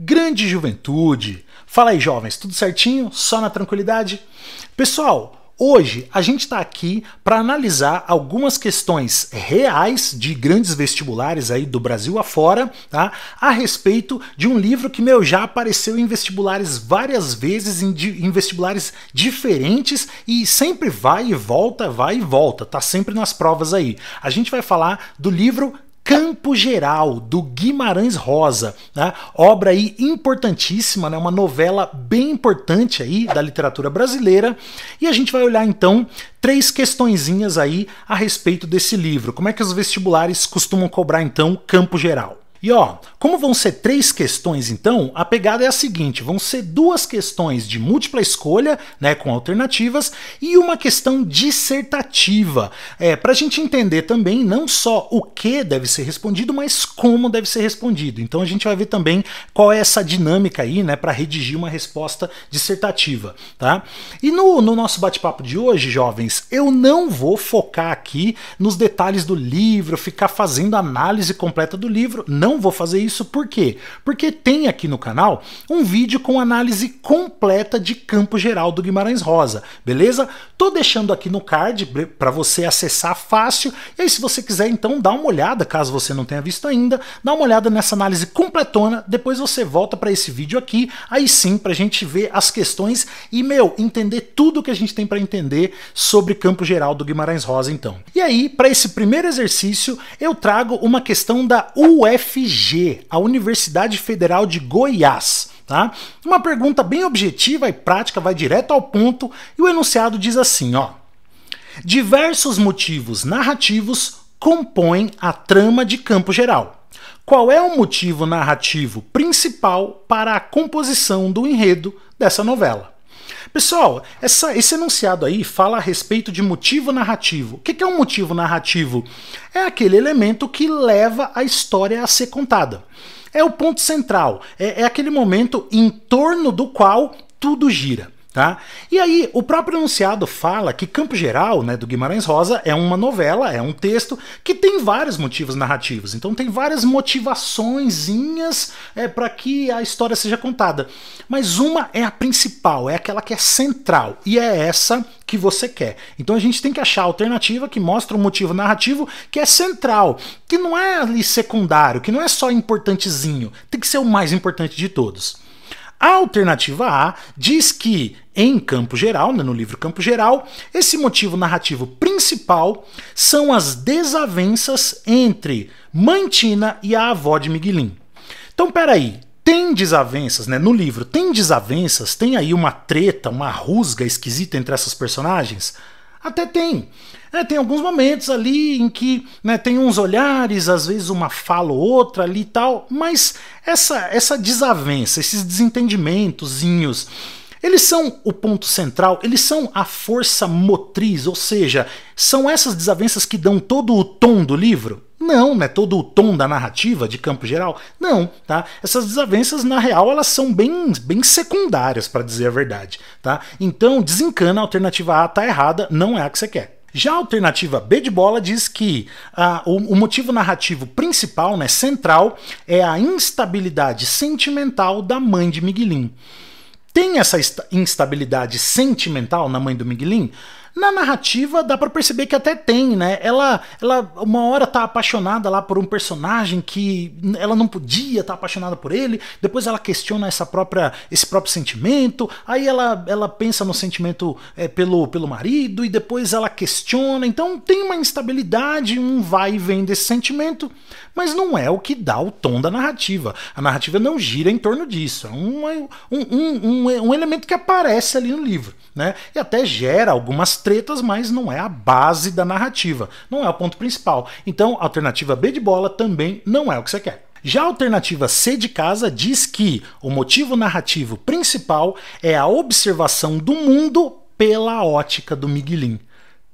Grande juventude! Fala aí, jovens, tudo certinho? Só na tranquilidade? Pessoal, hoje a gente está aqui para analisar algumas questões reais de grandes vestibulares aí do Brasil afora, tá? A respeito de um livro que, meu, já apareceu em vestibulares várias vezes, em, em vestibulares diferentes e sempre vai e volta, vai e volta, tá sempre nas provas aí. A gente vai falar do livro Campo Geral, do Guimarães Rosa, né? obra aí importantíssima, né? uma novela bem importante aí da literatura brasileira. E a gente vai olhar então três questõezinhas aí a respeito desse livro. Como é que os vestibulares costumam cobrar então Campo Geral? E ó, como vão ser três questões então, a pegada é a seguinte: vão ser duas questões de múltipla escolha, né, com alternativas, e uma questão dissertativa. É, para a gente entender também não só o que deve ser respondido, mas como deve ser respondido. Então a gente vai ver também qual é essa dinâmica aí, né, para redigir uma resposta dissertativa, tá? E no, no nosso bate-papo de hoje, jovens, eu não vou focar aqui nos detalhes do livro, ficar fazendo análise completa do livro, não não vou fazer isso por quê? Porque tem aqui no canal um vídeo com análise completa de campo geral do Guimarães Rosa, beleza? Tô deixando aqui no card para você acessar fácil. E aí, se você quiser, então dá uma olhada, caso você não tenha visto ainda, dá uma olhada nessa análise completona. Depois você volta para esse vídeo aqui, aí sim, para a gente ver as questões e, meu, entender tudo que a gente tem para entender sobre campo geral do Guimarães Rosa, então. E aí, para esse primeiro exercício, eu trago uma questão da UF UFG, a Universidade Federal de Goiás. Tá? Uma pergunta bem objetiva e prática, vai direto ao ponto, e o enunciado diz assim: ó. Diversos motivos narrativos compõem a trama de campo geral. Qual é o motivo narrativo principal para a composição do enredo dessa novela? Pessoal, essa, esse enunciado aí fala a respeito de motivo narrativo. O que é um motivo narrativo? É aquele elemento que leva a história a ser contada. É o ponto central, é, é aquele momento em torno do qual tudo gira. Tá? E aí, o próprio enunciado fala que Campo Geral, né, do Guimarães Rosa, é uma novela, é um texto que tem vários motivos narrativos. Então tem várias motivaçõezinhas é, para que a história seja contada. Mas uma é a principal, é aquela que é central, e é essa que você quer. Então a gente tem que achar a alternativa que mostra um motivo narrativo que é central, que não é ali secundário, que não é só importantezinho, tem que ser o mais importante de todos. A alternativa A diz que, em campo geral, né, no livro Campo Geral, esse motivo narrativo principal são as desavenças entre Mantina e a avó de Miguelin. Então, peraí, tem desavenças, né? No livro tem desavenças, tem aí uma treta, uma rusga esquisita entre essas personagens? Até tem. É, tem alguns momentos ali em que né, tem uns olhares, às vezes uma fala ou outra ali e tal, mas essa, essa desavença, esses desentendimentozinhos, eles são o ponto central, eles são a força motriz, ou seja, são essas desavenças que dão todo o tom do livro? Não, não é todo o tom da narrativa de campo geral. Não, tá? Essas desavenças, na real, elas são bem, bem secundárias, para dizer a verdade, tá? Então, desencana, a alternativa A tá errada, não é a que você quer. Já a alternativa B de bola diz que ah, o, o, motivo narrativo principal, né, central, é a instabilidade sentimental da mãe de Miguelin. Tem essa instabilidade sentimental na mãe do Miguelin? Na narrativa dá para perceber que até tem, né? Ela, ela uma hora tá apaixonada lá por um personagem que ela não podia estar tá apaixonada por ele, depois ela questiona essa própria esse próprio sentimento, aí ela, ela pensa no sentimento é, pelo, pelo marido e depois ela questiona. Então tem uma instabilidade, um vai e vem desse sentimento, mas não é o que dá o tom da narrativa. A narrativa não gira em torno disso. É um, é um, um, é um elemento que aparece ali no livro. Né? E até gera algumas tretas, mas não é a base da narrativa. Não é o ponto principal. Então, a alternativa B de bola também não é o que você quer. Já a alternativa C de casa diz que o motivo narrativo principal é a observação do mundo pela ótica do Miguelin.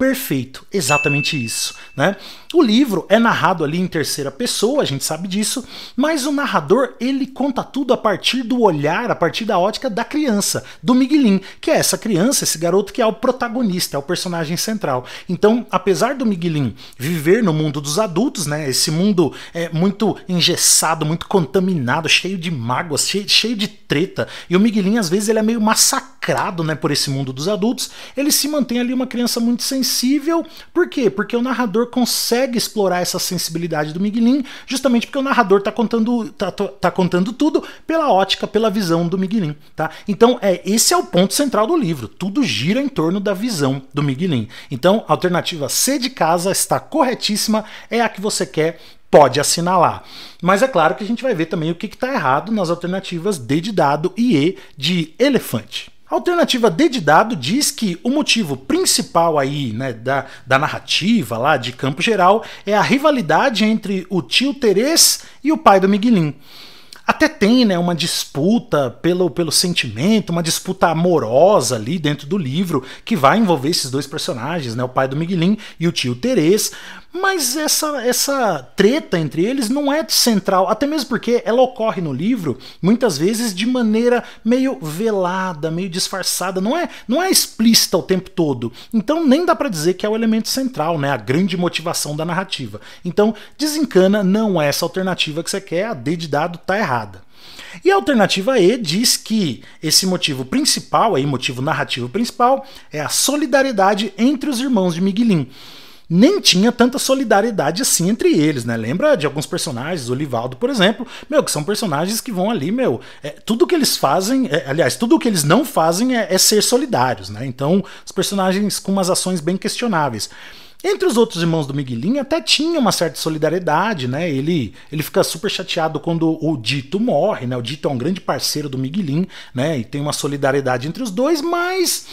Perfeito, exatamente isso. Né? O livro é narrado ali em terceira pessoa, a gente sabe disso, mas o narrador ele conta tudo a partir do olhar, a partir da ótica da criança, do Miguelin, que é essa criança, esse garoto que é o protagonista, é o personagem central. Então, apesar do Miguelin viver no mundo dos adultos, né, esse mundo é muito engessado, muito contaminado, cheio de mágoas, cheio, cheio de treta, e o Miguelin às vezes ele é meio massacrado massacrado né, por esse mundo dos adultos, ele se mantém ali uma criança muito sensível. Por quê? Porque o narrador consegue explorar essa sensibilidade do Miguelin, justamente porque o narrador está contando, tá, tá, tá, contando tudo pela ótica, pela visão do Miguelin. Tá? Então, é esse é o ponto central do livro. Tudo gira em torno da visão do Miguelin. Então, a alternativa C de casa está corretíssima, é a que você quer pode assinalar. Mas é claro que a gente vai ver também o que está errado nas alternativas D de dado e E de elefante. A alternativa D de dado diz que o motivo principal aí, né, da, da narrativa lá de campo geral é a rivalidade entre o tio Terês e o pai do Miguelim. Até tem né, uma disputa pelo, pelo sentimento, uma disputa amorosa ali dentro do livro que vai envolver esses dois personagens, né, o pai do Miguelim e o tio Terês, mas essa, essa treta entre eles não é central, até mesmo porque ela ocorre no livro muitas vezes de maneira meio velada, meio disfarçada, não é, não é explícita o tempo todo. Então nem dá para dizer que é o elemento central, né, a grande motivação da narrativa. Então desencana não é essa alternativa que você quer, a D de dado tá errada. E a alternativa E diz que esse motivo principal, aí motivo narrativo principal, é a solidariedade entre os irmãos de Miguelin nem tinha tanta solidariedade assim entre eles, né? Lembra de alguns personagens, o Livaldo, por exemplo, meu, que são personagens que vão ali, meu, é, tudo que eles fazem, é, aliás, tudo que eles não fazem é, é ser solidários, né? Então, os personagens com umas ações bem questionáveis. Entre os outros irmãos do Miguelinho até tinha uma certa solidariedade, né? Ele, ele fica super chateado quando o Dito morre, né? O Dito é um grande parceiro do Miguelinho, né? E tem uma solidariedade entre os dois, mas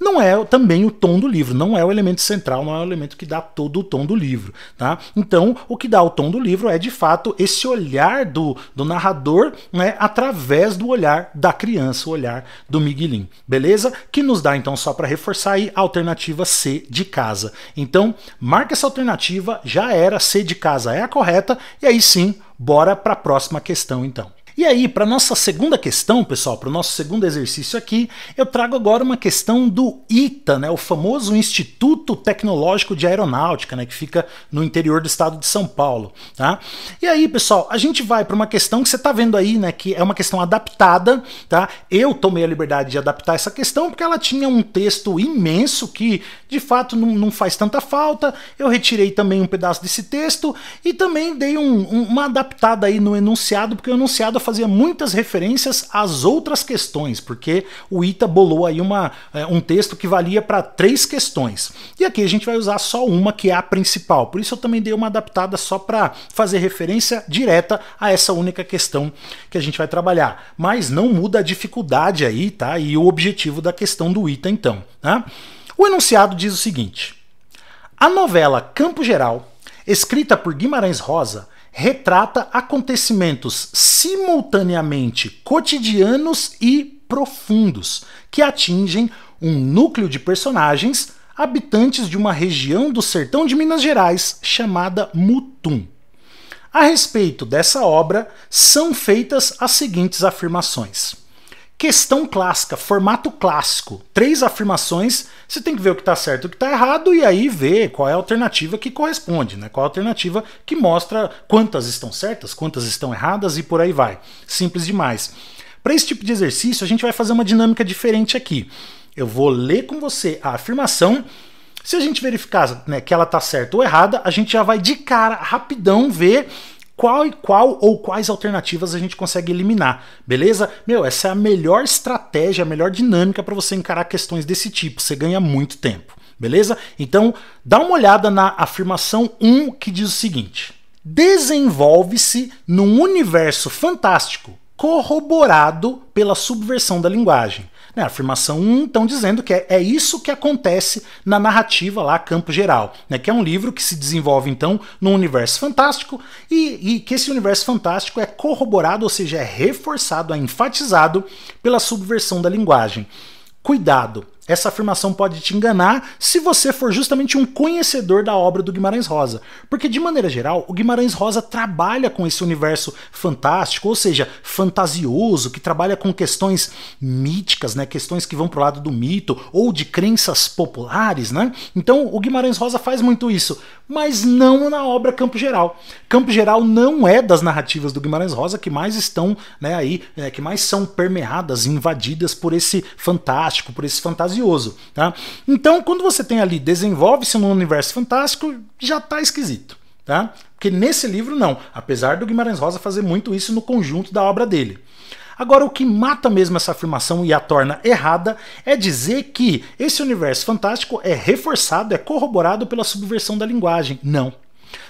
não é também o tom do livro, não é o elemento central, não é o elemento que dá todo o tom do livro. Tá? Então, o que dá o tom do livro é de fato esse olhar do, do narrador né, através do olhar da criança, o olhar do Miguelin. Beleza? Que nos dá, então, só para reforçar aí, a alternativa C de casa. Então, marca essa alternativa, já era, C de casa é a correta, e aí sim, bora para a próxima questão, então. E aí, para nossa segunda questão, pessoal, para o nosso segundo exercício aqui, eu trago agora uma questão do ITA, né, o famoso Instituto Tecnológico de Aeronáutica, né, que fica no interior do estado de São Paulo, tá? E aí, pessoal, a gente vai para uma questão que você está vendo aí, né, que é uma questão adaptada, tá? Eu tomei a liberdade de adaptar essa questão porque ela tinha um texto imenso que, de fato, não, não faz tanta falta. Eu retirei também um pedaço desse texto e também dei um, um, uma adaptada aí no enunciado, porque o enunciado fazia muitas referências às outras questões, porque o Ita bolou aí uma, é, um texto que valia para três questões. E aqui a gente vai usar só uma, que é a principal. Por isso eu também dei uma adaptada só para fazer referência direta a essa única questão que a gente vai trabalhar. Mas não muda a dificuldade aí, tá? E o objetivo da questão do Ita, então. Tá? O enunciado diz o seguinte: a novela Campo Geral, escrita por Guimarães Rosa, retrata acontecimentos simultaneamente cotidianos e profundos que atingem um núcleo de personagens habitantes de uma região do sertão de Minas Gerais chamada Mutum. A respeito dessa obra, são feitas as seguintes afirmações. Questão clássica, formato clássico. Três afirmações, você tem que ver o que está certo e o que está errado e aí ver qual é a alternativa que corresponde, né? qual é a alternativa que mostra quantas estão certas, quantas estão erradas e por aí vai. Simples demais. Para esse tipo de exercício, a gente vai fazer uma dinâmica diferente aqui. Eu vou ler com você a afirmação se a gente verificar né, que ela está certa ou errada, a gente já vai de cara, rapidão, ver qual e qual ou quais alternativas a gente consegue eliminar, beleza? Meu, essa é a melhor estratégia, a melhor dinâmica para você encarar questões desse tipo. Você ganha muito tempo, beleza? Então, dá uma olhada na afirmação 1 que diz o seguinte: desenvolve-se num universo fantástico corroborado pela subversão da linguagem. Né, a afirmação 1, estão dizendo que é, é isso que acontece na narrativa lá, Campo Geral, né, que é um livro que se desenvolve então num universo fantástico e, e que esse universo fantástico é corroborado, ou seja, é reforçado, é enfatizado pela subversão da linguagem. Cuidado, essa afirmação pode te enganar se você for justamente um conhecedor da obra do Guimarães Rosa, porque de maneira geral, o Guimarães Rosa trabalha com esse universo fantástico, ou seja, fantasioso, que trabalha com questões míticas, né, questões que vão pro lado do mito ou de crenças populares, né? Então, o Guimarães Rosa faz muito isso, mas não na obra Campo Geral. Campo Geral não é das narrativas do Guimarães Rosa que mais estão, né, aí, é, que mais são permeadas, invadidas por esse fantástico, por esse fantasioso fantasioso, tá? Então, quando você tem ali desenvolve-se num universo fantástico, já está esquisito, tá? Porque nesse livro não, apesar do Guimarães Rosa fazer muito isso no conjunto da obra dele. Agora, o que mata mesmo essa afirmação e a torna errada é dizer que esse universo fantástico é reforçado, é corroborado pela subversão da linguagem. Não.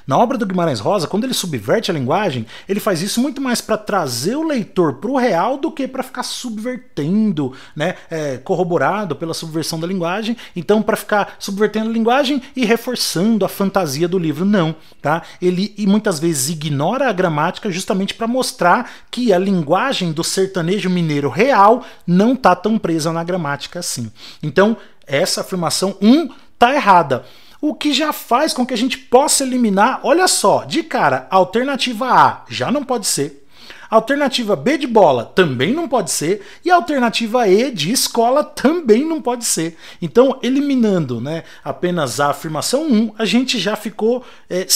Na obra do Guimarães Rosa, quando ele subverte a linguagem, ele faz isso muito mais para trazer o leitor para o real do que para ficar subvertendo, né? É, corroborado pela subversão da linguagem. Então, para ficar subvertendo a linguagem e reforçando a fantasia do livro, não, tá? Ele e muitas vezes ignora a gramática justamente para mostrar que a linguagem do sertanejo mineiro real não tá tão presa na gramática assim. Então, essa afirmação 1 um, tá errada o que já faz com que a gente possa eliminar, olha só, de cara, alternativa A já não pode ser, alternativa B de bola também não pode ser, e alternativa E de escola também não pode ser. Então, eliminando né, apenas a afirmação 1, a gente já ficou é,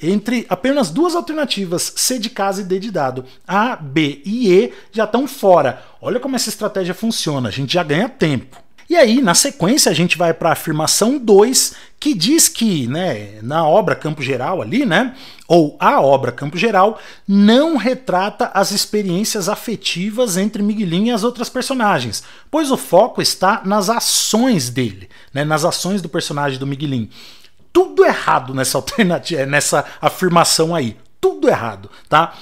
entre apenas duas alternativas, C de casa e D de dado. A, B e E já estão fora. Olha como essa estratégia funciona, a gente já ganha tempo. E aí, na sequência, a gente vai para a afirmação 2, que diz que, né, na obra Campo Geral ali, né, ou a obra Campo Geral, não retrata as experiências afetivas entre Miguelinho e as outras personagens, pois o foco está nas ações dele, né, nas ações do personagem do Miguelinho. Tudo errado nessa alternativa, nessa afirmação aí, tudo errado, tá?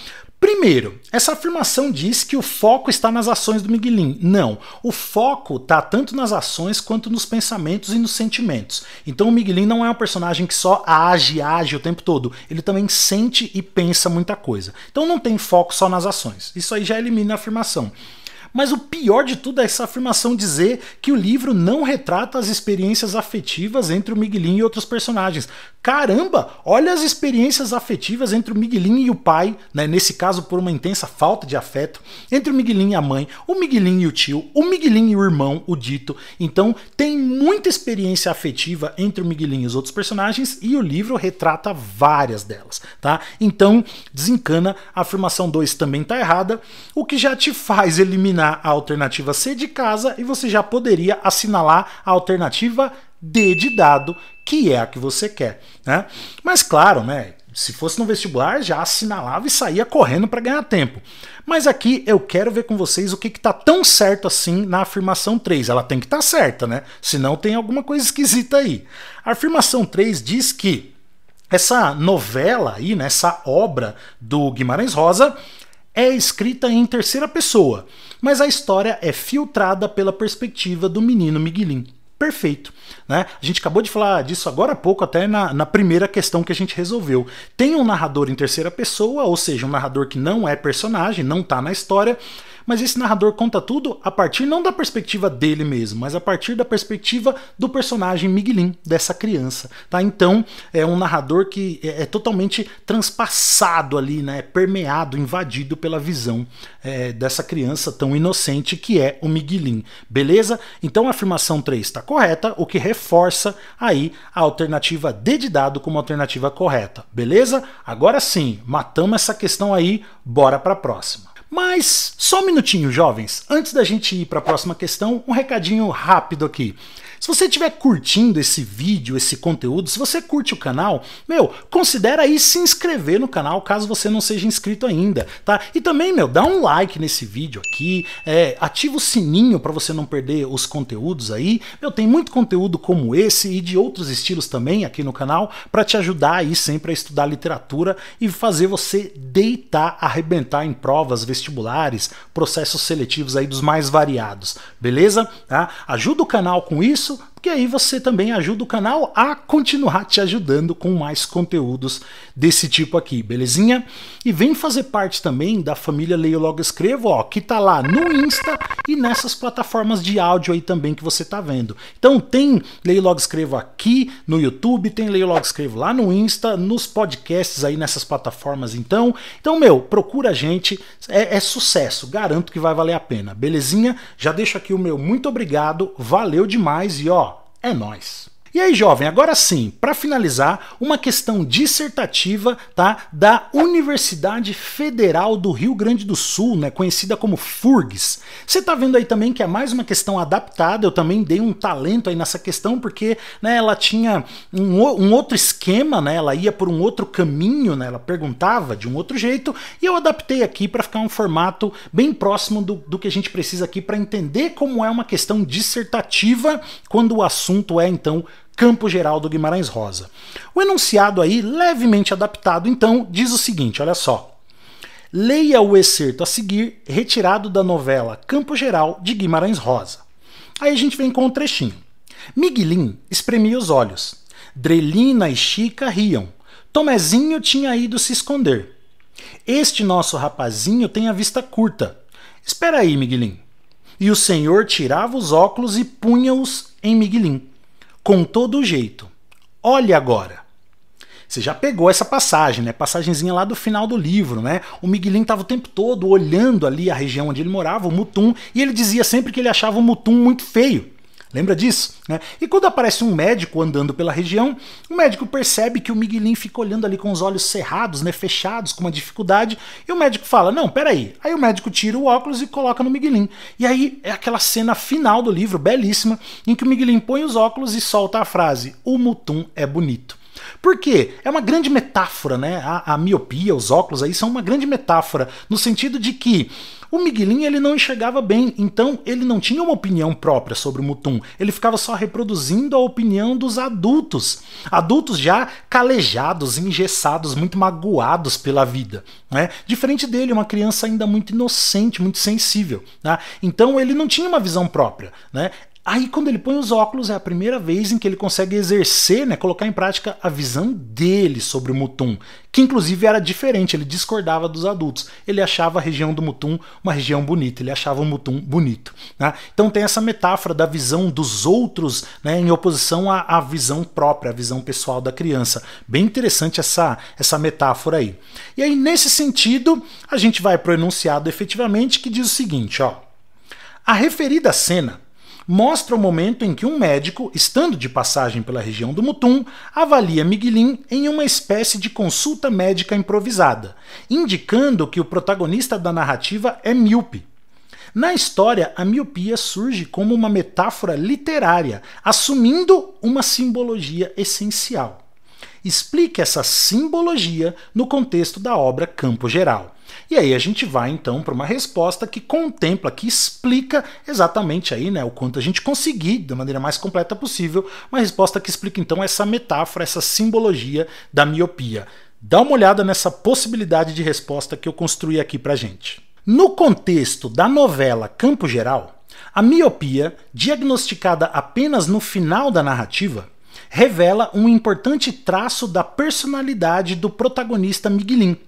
Primeiro, essa afirmação diz que o foco está nas ações do Miguelin. Não, o foco está tanto nas ações quanto nos pensamentos e nos sentimentos. Então o Miguelin não é um personagem que só age, e age o tempo todo. Ele também sente e pensa muita coisa. Então não tem foco só nas ações. Isso aí já elimina a afirmação. Mas o pior de tudo é essa afirmação dizer que o livro não retrata as experiências afetivas entre o Miguelinho e outros personagens. Caramba, olha as experiências afetivas entre o Miguelinho e o pai, né? nesse caso por uma intensa falta de afeto, entre o Miguelinho e a mãe, o Miguelinho e o tio, o Miguelinho e o irmão, o dito. Então tem muita experiência afetiva entre o Miguelinho e os outros personagens e o livro retrata várias delas, tá? Então desencana, a afirmação 2 também tá errada, o que já te faz eliminar assinar a alternativa C de casa e você já poderia assinalar a alternativa D de dado, que é a que você quer, né? Mas claro, né? Se fosse no vestibular, já assinalava e saía correndo para ganhar tempo. Mas aqui eu quero ver com vocês o que está tão certo assim na afirmação 3. Ela tem que estar tá certa, né? Senão tem alguma coisa esquisita aí. A afirmação 3 diz que essa novela aí, né, essa obra do Guimarães Rosa, é escrita em terceira pessoa, mas a história é filtrada pela perspectiva do menino Miguelin. Perfeito. Né? A gente acabou de falar disso agora há pouco, até na, na, primeira questão que a gente resolveu. Tem um narrador em terceira pessoa, ou seja, um narrador que não é personagem, não está na história, mas esse narrador conta tudo a partir não da perspectiva dele mesmo, mas a partir da perspectiva do personagem Miguelin, dessa criança. Tá? Então é um narrador que é, é totalmente transpassado ali, né? É permeado, invadido pela visão é, dessa criança tão inocente que é o Miguelin. Beleza? Então a afirmação 3 está correta, o que reforça aí a alternativa D de dado como alternativa correta. Beleza? Agora sim, matamos essa questão aí, bora para a próxima. Mas só um minutinho, jovens. Antes da gente ir para a próxima questão, um recadinho rápido aqui. Se você estiver curtindo esse vídeo, esse conteúdo, se você curte o canal, meu, considera aí se inscrever no canal caso você não seja inscrito ainda, tá? E também, meu, dá um like nesse vídeo aqui, é, ativa o sininho para você não perder os conteúdos aí. Meu, tem muito conteúdo como esse e de outros estilos também aqui no canal para te ajudar aí sempre a estudar literatura e fazer você deitar, arrebentar em provas, vestibular vestibulares, processos seletivos aí dos mais variados, beleza? Tá? Ajuda o canal com isso, porque aí você também ajuda o canal a continuar te ajudando com mais conteúdos desse tipo aqui, belezinha? E vem fazer parte também da família Leio Logo Escrevo, ó, que tá lá no Insta e nessas plataformas de áudio aí também que você tá vendo. Então tem Leio Logo Escrevo aqui no YouTube, tem Leio Logo Escrevo lá no Insta, nos podcasts aí nessas plataformas então. Então, meu, procura a gente, é, é sucesso, garanto que vai valer a pena, belezinha? Já deixo aqui o meu muito obrigado, valeu demais e ó, and nice. E aí, jovem, agora sim, para finalizar, uma questão dissertativa, tá, da Universidade Federal do Rio Grande do Sul, né, conhecida como FURGS. Você tá vendo aí também que é mais uma questão adaptada, eu também dei um talento aí nessa questão porque, né, ela tinha um, um outro esquema, né, ela ia por um outro caminho, né, ela perguntava de um outro jeito, e eu adaptei aqui para ficar um formato bem próximo do, do que a gente precisa aqui para entender como é uma questão dissertativa quando o assunto é então Campo Geral do Guimarães Rosa. O enunciado aí, levemente adaptado, então, diz o seguinte: olha só. Leia o excerto a seguir, retirado da novela Campo Geral de Guimarães Rosa. Aí a gente vem com um trechinho. Miguelim espremia os olhos. Drelina e Chica riam. Tomezinho tinha ido se esconder. Este nosso rapazinho tem a vista curta. Espera aí, Miguelim. E o senhor tirava os óculos e punha-os em Miguelim com todo jeito. Olhe agora. Você já pegou essa passagem, né? Passagenzinha lá do final do livro, né? O Miguelinho estava o tempo todo olhando ali a região onde ele morava, o Mutum, e ele dizia sempre que ele achava o Mutum muito feio. Lembra disso? Né? E quando aparece um médico andando pela região, o médico percebe que o Miguelin fica olhando ali com os olhos cerrados, né, fechados, com uma dificuldade, e o médico fala: Não, peraí. Aí o médico tira o óculos e coloca no Miguelin. E aí é aquela cena final do livro, belíssima, em que o Miguelin põe os óculos e solta a frase: O mutum é bonito. Por quê? É uma grande metáfora, né? A, a miopia, os óculos aí são uma grande metáfora, no sentido de que o Miguelinho ele não enxergava bem, então ele não tinha uma opinião própria sobre o Mutum. Ele ficava só reproduzindo a opinião dos adultos. Adultos já calejados, engessados, muito magoados pela vida. Né? Diferente dele, uma criança ainda muito inocente, muito sensível. Né? Então ele não tinha uma visão própria. Né? Aí quando ele põe os óculos é a primeira vez em que ele consegue exercer, né, colocar em prática a visão dele sobre o Mutum, que inclusive era diferente, ele discordava dos adultos. Ele achava a região do Mutum uma região bonita, ele achava o Mutum bonito. Né? Então tem essa metáfora da visão dos outros né, em oposição à, à visão própria, à visão pessoal da criança. Bem interessante essa, essa metáfora aí. E aí nesse sentido a gente vai pro enunciado efetivamente que diz o seguinte, ó. A referida cena mostra o momento em que um médico, estando de passagem pela região do Mutum, avalia Miguelin em uma espécie de consulta médica improvisada, indicando que o protagonista da narrativa é míope. Na história, a miopia surge como uma metáfora literária, assumindo uma simbologia essencial. Explique essa simbologia no contexto da obra Campo Geral. E aí a gente vai então para uma resposta que contempla, que explica exatamente aí, né, o quanto a gente conseguir da maneira mais completa possível, uma resposta que explica então essa metáfora, essa simbologia da miopia. Dá uma olhada nessa possibilidade de resposta que eu construí aqui para gente. No contexto da novela Campo Geral, a miopia, diagnosticada apenas no final da narrativa, revela um importante traço da personalidade do protagonista Miguelin,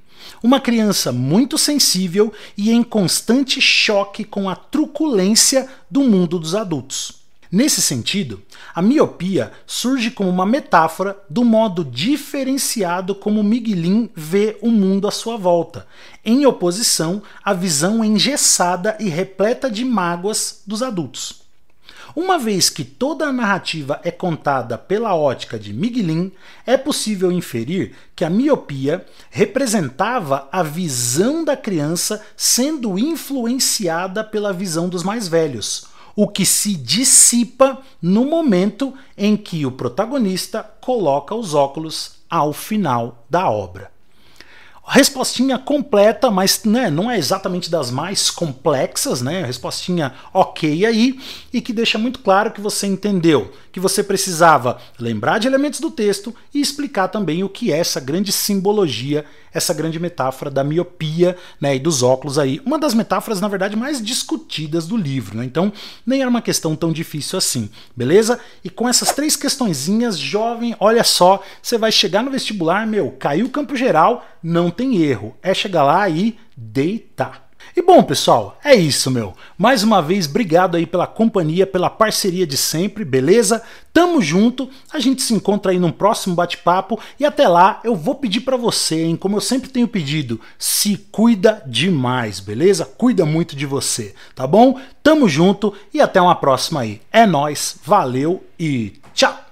uma criança muito sensível e em constante choque com a truculência do mundo dos adultos. Nesse sentido, a miopia surge como uma metáfora do modo diferenciado como Miguelin vê o mundo à sua volta, em oposição à visão engessada e repleta de mágoas dos adultos. Uma vez que toda a narrativa é contada pela ótica de Miguelin, é possível inferir que a miopia representava a visão da criança sendo influenciada pela visão dos mais velhos o que se dissipa no momento em que o protagonista coloca os óculos ao final da obra. Respostinha completa, mas né, não é exatamente das mais complexas, né? Respostinha ok aí, e que deixa muito claro que você entendeu, que você precisava lembrar de elementos do texto e explicar também o que é essa grande simbologia essa grande metáfora da miopia né, e dos óculos aí. Uma das metáforas, na verdade, mais discutidas do livro, né? Então, nem era uma questão tão difícil assim, beleza? E com essas três questõezinhas, jovem, olha só, você vai chegar no vestibular, meu, caiu o campo geral, não tem erro. É chegar lá e deitar. E bom, pessoal, é isso, meu. Mais uma vez, obrigado aí pela companhia, pela parceria de sempre, beleza? Tamo junto. A gente se encontra aí num próximo bate-papo e até lá eu vou pedir para você, hein, como eu sempre tenho pedido, se cuida demais, beleza? Cuida muito de você, tá bom? Tamo junto e até uma próxima aí. É nós, valeu e tchau.